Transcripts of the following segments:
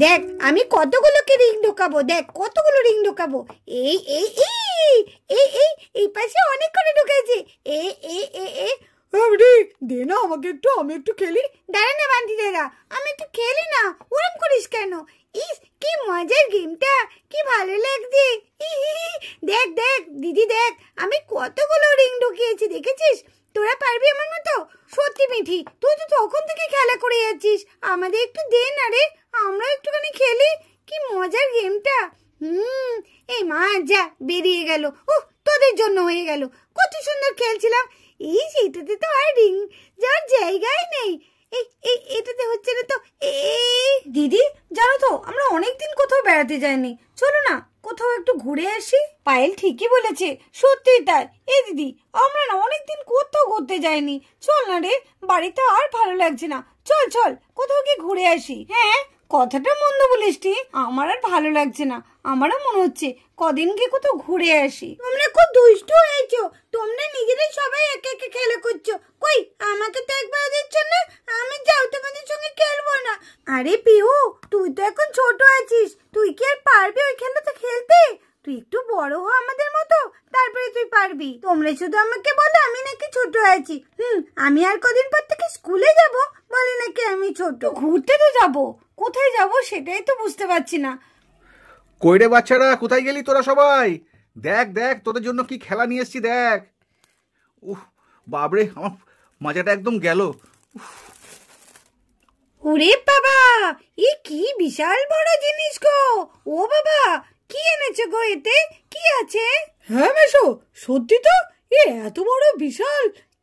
দেখ আমি কতগুলোকে রিং ঢোকাবো দেখ কতগুলো রিং ঢোকাবো এই এই এই এই এই এই পাশে অনেক করে ঢুকেছে এ এ এ এ আমি দে না আমাকে একটু আমি একটু খেলি দাঁড়া না বান্টি দাদা আমি একটু খেলি না ওরম করিস কেন ইস কি মজার গেমটা কি ভালো লাগছে দেখ দেখ দিদি দেখ আমি কতগুলো রিং ঢুকিয়েছি দেখেছিস তোরা পারবি আমার মতো সত্যি মিঠি তুই তো তখন থেকে খেলা করে যাচ্ছিস আমাদের একটু দে না রে আমরা একটুখানি খেলি কি মজার গেমটা হুম এই মা যা বেরিয়ে গেল ও তোদের জন্য হয়ে গেল কত সুন্দর খেলছিলাম এই সেটাতে তো আর রিং যার জায়গায় নেই এই এটাতে হচ্ছে না তো এই দিদি জানো তো আমরা অনেকদিন কোথাও বেড়াতে যাইনি চলো না কোথাও একটু ঘুরে আসি পায়েল ঠিকই বলেছে সত্যি তাই এ দিদি আমরা না অনেকদিন কোথাও ঘুরতে যাইনি চল না রে বাড়িতে আর ভালো লাগছে না চল চল কোথাও গিয়ে ঘুরে আসি হ্যাঁ কথাটা মন্দ বলিস আমার আর ভালো লাগছে না আমারও মনে হচ্ছে কদিন গিয়ে কোথাও ঘুরে আসি তোমরা খুব দুষ্ট হয়েছো তোমরা নিজেদের সবাই একে একে খেলে করছো কই আমাকে তো একবার দিচ্ছ না আমি যাও তোমাদের সঙ্গে খেলবো না আরে পিহু তুই তো এখন ছোট আছিস তুই কি আর পারবি ওই তো খেলতে তুই একটু বড় হ আমাদের মতো তারপরে তুই পারবি তোমরা শুধু আমাকে বলো আমি নাকি ছোট আছি হুম আমি আর কদিন পর থেকে স্কুলে যাব বলে নাকি আমি ছোট ঘুরতে তো যাব কোথায় যাব সেটাই তো বুঝতে পারছি না কইরে বাচ্চারা কোথায় গেলি তোরা সবাই দেখ দেখ তোদের জন্য কি খেলা নিয়ে এসছি দেখ উহ বাবরে আমার মজাটা একদম গেল ওরে বাবা এ কি বিশাল বড় জিনিস গো ও বাবা কি এনেছে গো এতে কি আছে হ্যাঁ মেশো সত্যি তো এ এত বড় বিশাল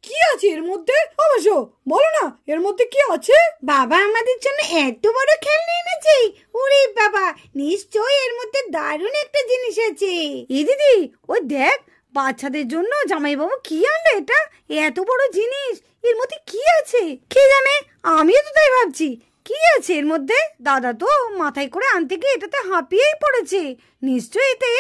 কি আছে এর মধ্যে অবশ্য বলো না এর মধ্যে কি আছে বাবা আমাদের জন্য এত বড় খেলনা এনেছে ওরে বাবা নিশ্চয়ই এর মধ্যে দারুণ একটা জিনিস আছে এ দিদি ও দেখ বাচ্চাদের জন্য জামাইবাবু কি আনলো এটা এত বড় জিনিস এর মধ্যে কি আছে কে জানে আমিও তো তাই ভাবছি কি আছে এর মধ্যে দাদা তো মাথায় করে আনতে গিয়ে এটাতে হাঁপিয়েই পড়েছে নিশ্চয়ই এতে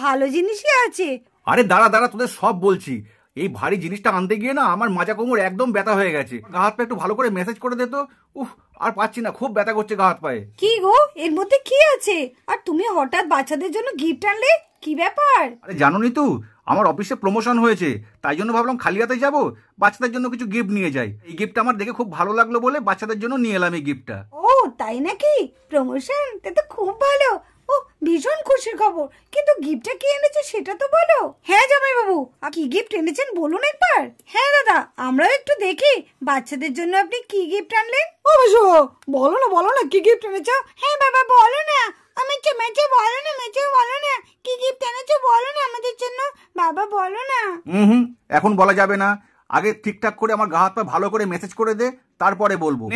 ভালো জিনিসই আছে আরে দাঁড়া দাঁড়া তোদের সব বলছি এই ভারী জিনিসটা আনতে গিয়ে না আমার মাজা কোমর একদম ব্যথা হয়ে গেছে গা হাত একটু ভালো করে মেসেজ করে দে তো উফ আর পাচ্ছি না খুব ব্যথা করছে গা হাত পায়ে কি গো এর মধ্যে কি আছে আর তুমি হঠাৎ বাচ্চাদের জন্য গিফট আনলে কি ব্যাপার আরে জানো নি তো আমার অফিসে প্রমোশন হয়েছে তাই জন্য ভাবলাম খালি হাতে যাবো বাচ্চাদের জন্য কিছু গিফট নিয়ে যাই এই গিফটটা আমার দেখে খুব ভালো লাগলো বলে বাচ্চাদের জন্য নিয়ে এলাম এই গিফটটা ও তাই নাকি প্রমোশন তো খুব ভালো ভীষণ খুশির খবর কিন্তু গিফটটা কি এনেছে সেটা তো বলো হ্যাঁ জামাই বাবু কি গিফট এনেছেন বলুন একবার হ্যাঁ দাদা আমরাও একটু দেখি বাচ্চাদের জন্য আপনি কি গিফট আনলেন অবশ্য বলো না বলো না কি গিফট এনেছো হ্যাঁ বাবা বলো না আমি মেচে বলো না মেচে বলো না কি গিফট এনেছো বলো না আমাদের জন্য বাবা বলো না হুম এখন বলা যাবে না আগে ঠিকঠাক করে আমার গা হাত পা ভালো করে মেসেজ করে দে তারপরে বলবো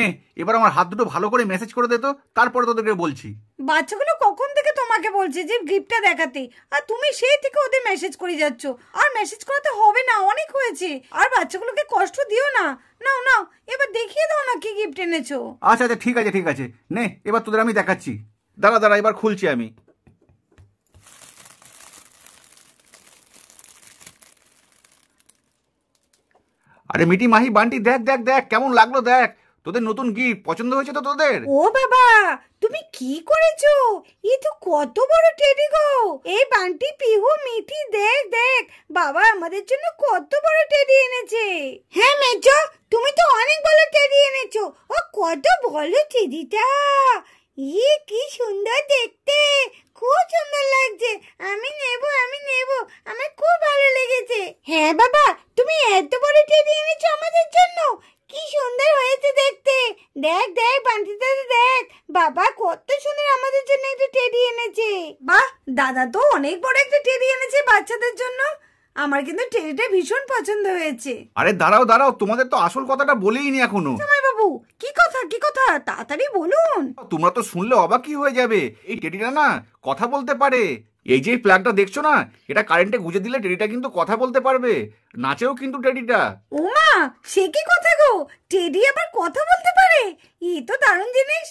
এবার আমার হাত দুটো ভালো করে মেসেজ করে দে তো তারপরে তোদেরকে বলছি বাচ্চাগুলো কখন থেকে তোমাকে বলছে যে গিফটটা দেখাতে আর তুমি সেই থেকে ওদের মেসেজ করে যাচ্ছ আর মেসেজ করাতে হবে না অনেক হয়েছে আর বাচ্চাগুলোকে কষ্ট দিও না নাও নাও এবার দেখিয়ে দাও না কি গিফট এনেছো আচ্ছা আচ্ছা ঠিক আছে ঠিক আছে নে এবার তোদের আমি দেখাচ্ছি দাঁড়া দাঁড়া এবার খুলছি আমি আরে মিটি মাহি বান্টি দেখ দেখ দেখ কেমন লাগলো দেখ তোদের নতুন কি পছন্দ হয়েছে তো তোদের ও বাবা তুমি কি করেছো এ তো কত বড় টেডি গো এই বান্টি পিহু মিঠি দেখ দেখ বাবা আমাদের জন্য কত বড় টেডি এনেছে হ্যাঁ মেজো তুমি তো অনেক বড় টেডি এনেছো ও কত বড় টেডিটা ই কি সুন্দর দেখতে খুব সুন্দর লাগছে আমি নেব আমি নেব আমার খুব ভালো লেগেছে হ্যাঁ বাবা তুমি এত বড় টেডি এনেছো আমাদের জন্য কি সুন্দর হয়েছে দেখতে দেখ দেখ বান্টি দাদা দেখ বাবা কত সুন্দর আমাদের জন্য একটা টেডি এনেছে বাহ দাদা তো অনেক বড় একটা টেডি এনেছে বাচ্চাদের জন্য আমার কিন্তু টেডিটা ভীষণ পছন্দ হয়েছে আরে দাঁড়াও দাঁড়াও তোমাদের তো আসল কথাটা বলেই নি এখনো তোমার কি কথা কি কথা তাড়াতাড়ি বলুন তোমরা তো শুনলে অবাকই হয়ে যাবে এই টেডিটা না কথা বলতে পারে এই যে প্ল্যাগটা দেখছো না এটা কারেন্টে গুজে দিলে টেডিটা কিন্তু কথা বলতে পারবে নাচেও কিন্তু টেডিটা মা সে কি কথা গো টেডি আবার কথা বলতে পারে ই তো দারুণ জিনিস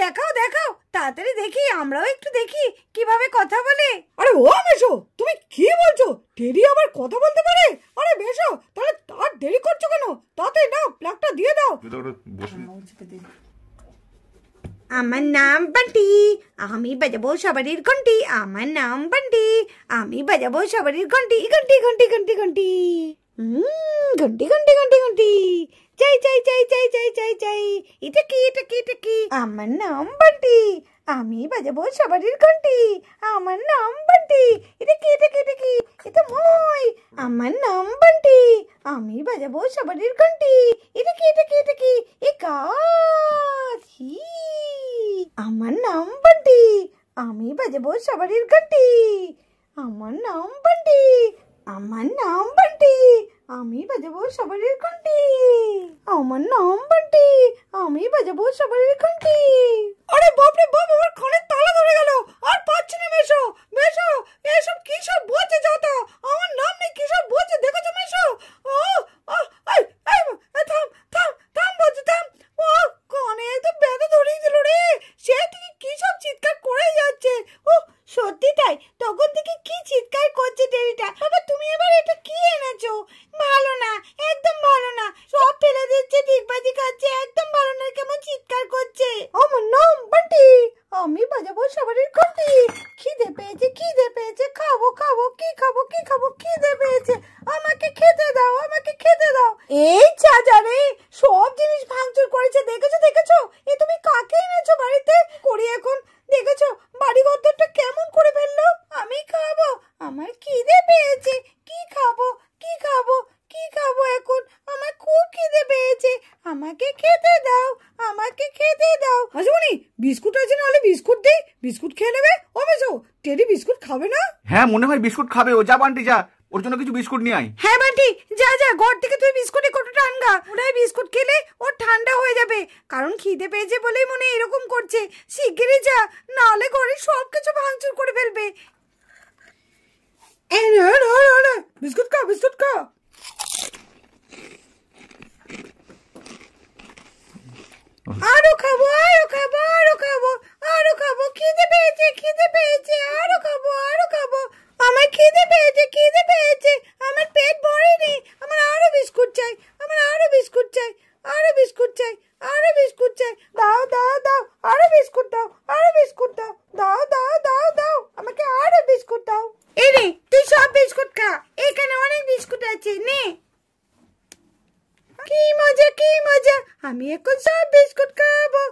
দেখাও দেখাও তাড়াতাড়ি দেখি আমরাও একটু দেখি কিভাবে কথা বলে আরে ও মেশো তুমি কি বলছো টেডি আবার কথা বলতে পারে আরে মেশো তাহলে দেরি করছো কেন তাতে দাও প্লাগটা দিয়ে দাও আমার নাম বান্টি আমি বাজাবো সবারির ঘন্টি আমার নাম বান্টি আমি বাজাবো সবারির ঘন্টি ঘন্টি ঘন্টি ঘন্টি ঘন্টি ঘন্টি ঘন্টি ঘন্টি ঘন্টি চাই চাই চাই চাই চাই চাই চাই এটা কি এটা কি এটা কি আমার নাম বান্টি আমি বাজাবো সবারির ঘন্টি আমার নাম বান্টি এটা কে এটা কে এটা কি এটা মই আমার নাম বান্টি আমি বাজাবো সবারির ঘন্টি এটা কে এটা কে এটা কি এ গাছ আমার নাম বান্টি আমি বাজাবো সবারির ঘন্টি আমার নাম বান্টি আমার নাম বান্টি আমি বাজাবো সবারের কণ্ঠে আমার নাম বান্টি আমি বাজাবো সবারের কণ্ঠে আরে বাপরে বাপ আমার কানে তালা ধরে গেল আর পাচ্ছি না মেশো মেশো এসব কি সব বলছে যাতা আমার নাম নেই কি সব বলছে দেখেছো মেশো খিদে পেয়েছে খিদে পেয়েছে খাবো খাবো কি খাবো কি খাবো খিদে পেয়েছে আমাকে খেতে দাও আমাকে খেতে দাও এই চাচারে সব জিনিস ভাঙচুর করেছে দেখেছো দেখেছো এ তুমি কাকে এনেছো বাড়িতে করি এখন দেখেছো বাড়ি গদ্দরটা কেমন করে ফেললো আমি খাবো আমার খিদে পেয়েছে কি খাবো কি খাবো কি খাবো এখন আমার খুব খিদে পেয়েছে আমাকে খেতে দাও আমাকে খেতে দাও হাজমনি বিস্কুট আছে নাহলে বিস্কুট দিই বিস্কুট খেয়ে নেবে টেডি বিস্কুট খাবে না হ্যাঁ মনে হয় বিস্কুট খাবে ও যা বান্টি যা ওর জন্য কিছু বিস্কুট নিয়ে আয় হ্যাঁ বান্টি যা যা ঘর থেকে তুই বিস্কুটে কতটা আনগা ওরা বিস্কুট খেলে ওর ঠান্ডা হয়ে যাবে কারণ খিদে পেয়েছে বলেই মনে এরকম করছে শিগগিরই যা নাহলে ঘরে সব কিছু ভাঙচুর করে ফেলবে বিস্কুট খা বিস্কুট খা আরো খাবো আরো খাবো আরো খাবো আরো খাবো খিদে পেয়েছে খিদে পেয়েছে আরো খাবো আরো খাবো আমার খিদে পেয়েছে খিদে পেয়েছে বিস্কুট খাবো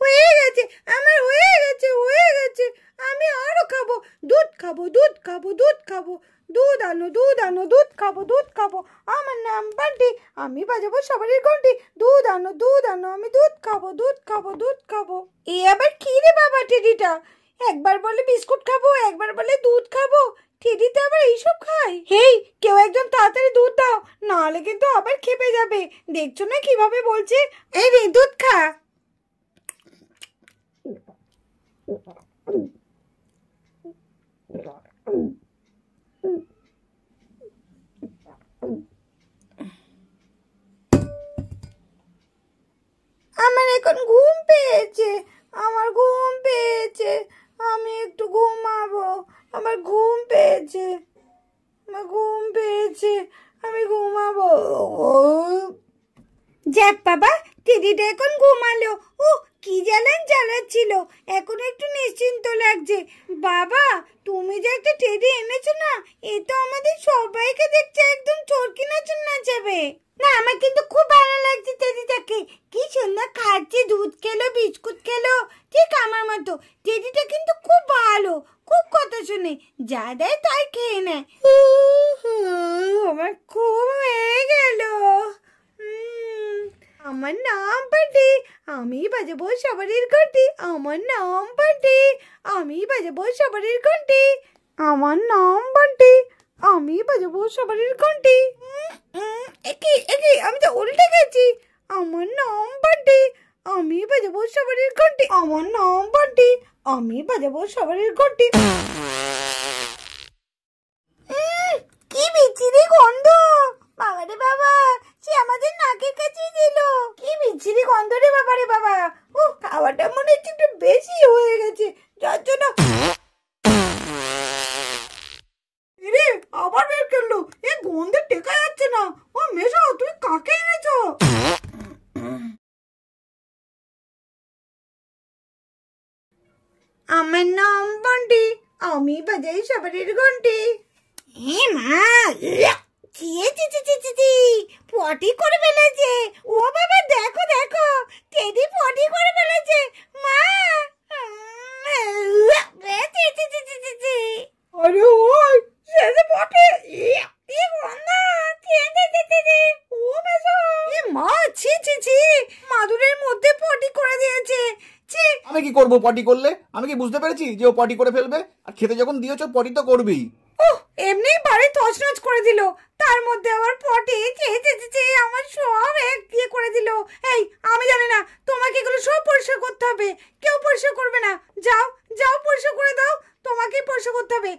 হয়ে গেছে আমার হয়ে গেছে হয়ে গেছে আমি আরো খাবো দুধ খাবো দুধ খাবো দুধ খাবো দুধ আনো দুধ আনো দুধ খাবো দুধ খাবো আমার নাম বান্টি আমি বাজাবো সবারই ঘন্টি দুধ আনো দুধ আনো আমি দুধ খাবো দুধ খাবো দুধ খাবো এ আবার কি রে বাবা টেডিটা একবার বলে বিস্কুট খাবো একবার বলে দুধ খাবো টিডিতে আবার এইসব খাই হেই কেউ একজন তাড়াতাড়ি দুধ দাও নাহলে কিন্তু আবার খেপে যাবে দেখছো না কিভাবে বলছে এই রে দুধ খা যাক বাবা দিদিটা এখন ঘুমালো ও কি জ্বালান জ্বালাচ্ছিল এখন একটু নিশ্চিন্ত লাগছে বাবা তুমি যে একটা টেডি এনেছো না এ তো আমাদের সবাইকে দেখছে একদম চরকি নাচন যাবে না আমার কিন্তু খুব ভালো লাগছে টেডিটাকে কি সুন্দর খাচ্ছে দুধ খেলো বিস্কুট খেলো ঠিক আমার মতো টেডিটা কিন্তু খুব ভালো খুব কথা শুনে যা দেয় তাই খেয়ে নেয় আমার খুব হয়ে গেল আমার নাম পাটি আমি বাজাবো সবারির ঘটি আমার নাম পাটি আমি বাজাবো সবারির ঘটি আমার নাম পাটি আমি বাজাবো সবারির ঘটি একই একই আমি তো উল্টে গেছি আমার নাম পাটি আমি বাজাবো সবারির ঘন্টি আমার নাম বান্টি আমি বাজাবো সবারির ঘন্টি কি বিচ্ছিরি গন্ধ বাবা রে বাবা সে আমাদের নাকের কাছে দিল কি বিচ্ছিরি গন্ধ রে বাবা রে বাবা ও খাওয়াটা মনে হচ্ছে একটু বেশি হয়ে গেছে যার জন্য আবার বের করলো এ গন্ধে টেকা যাচ্ছে না ও মেশো তুমি কাকে এনেছো আমার নাম বন্টি আমি বাজাই সবারের ঘন্টি এ মা কে পটি করে ফেলেছে ও বাবা দেখো দেখো কেদি পটি করে ফেলেছে মা আরে ওই সে পটি ও কি করব পটি করলে আমি কি বুঝতে পেরেছি যে ও পটি করে ফেলবে আর খেতে যখন দিয়েছো পটি তো করবেই এমনি বাড়ি তছনছ করে দিল তার মধ্যে আবার পটি চেয়ে চেয়ে আমার সব এক দিয়ে করে দিল এই আমি জানি না তোমাকে এগুলো সব পরিষ্কার করতে হবে কেউ পরিষ্কার করবে না যাও যাও পরিষ্কার করে দাও তোমাকেই পরিষ্কার করতে হবে